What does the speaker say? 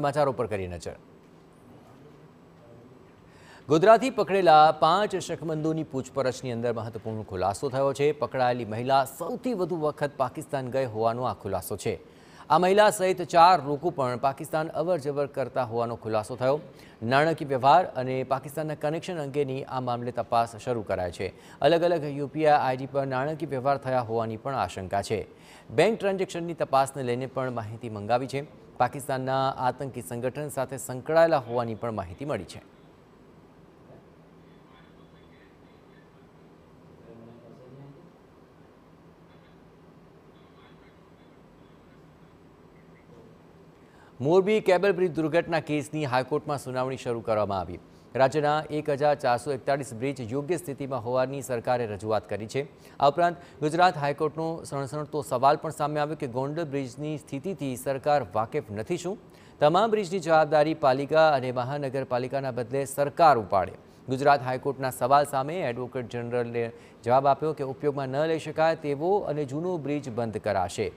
સમાચારો પર કરી નજર ગોધરાથી પકડેલા પાંચ શકમંદોની પૂછપરછની અંદર મહત્વપૂર્ણ ખુલાસો થયો છે પકડાયેલી મહિલા સૌથી વધુ વખત પાકિસ્તાન ગઈ હોવાનો આ ખુલાસો છે આ મહિલા સહિત ચાર લોકો પણ પાકિસ્તાન અવરજવર કરતા હોવાનો ખુલાસો થયો નાણાકીય વ્યવહાર અને પાકિસ્તાનના કનેક્શન અંગેની આ મામલે તપાસ શરૂ કરાય છે અલગ અલગ યુપીઆઈ આઈડી પર નાણાકીય વ્યવહાર થયા હોવાની પણ આશંકા છે બેંક ટ્રાન્ઝેક્શનની તપાસને લઈને પણ માહિતી મંગાવી છે પાકિસ્તાનના આતંકી સંગઠન સાથે સંકળાયેલા હોવાની પણ માહિતી મળી છે મોરબી કેબલ બ્રિજ દુર્ઘટના કેસની હાઈકોર્ટમાં સુનાવણી શરૂ કરવામાં આવી રાજ્યના એક હજાર ચારસો એકતાળીસ બ્રિજ યોગ્ય સ્થિતિમાં હોવાની સરકારે રજૂઆત કરી છે આ ઉપરાંત ગુજરાત હાઈકોર્ટનો સણસણતો સવાલ પણ સામે આવ્યો કે ગોંડલ બ્રિજની સ્થિતિથી સરકાર વાકેફ નથી શું તમામ બ્રિજની જવાબદારી પાલિકા અને મહાનગરપાલિકાના બદલે સરકાર ઉપાડે ગુજરાત હાઈકોર્ટના સવાલ સામે એડવોકેટ જનરલે જવાબ આપ્યો કે ઉપયોગમાં ન લઈ શકાય તેવો અને જૂનો બ્રિજ બંધ કરાશે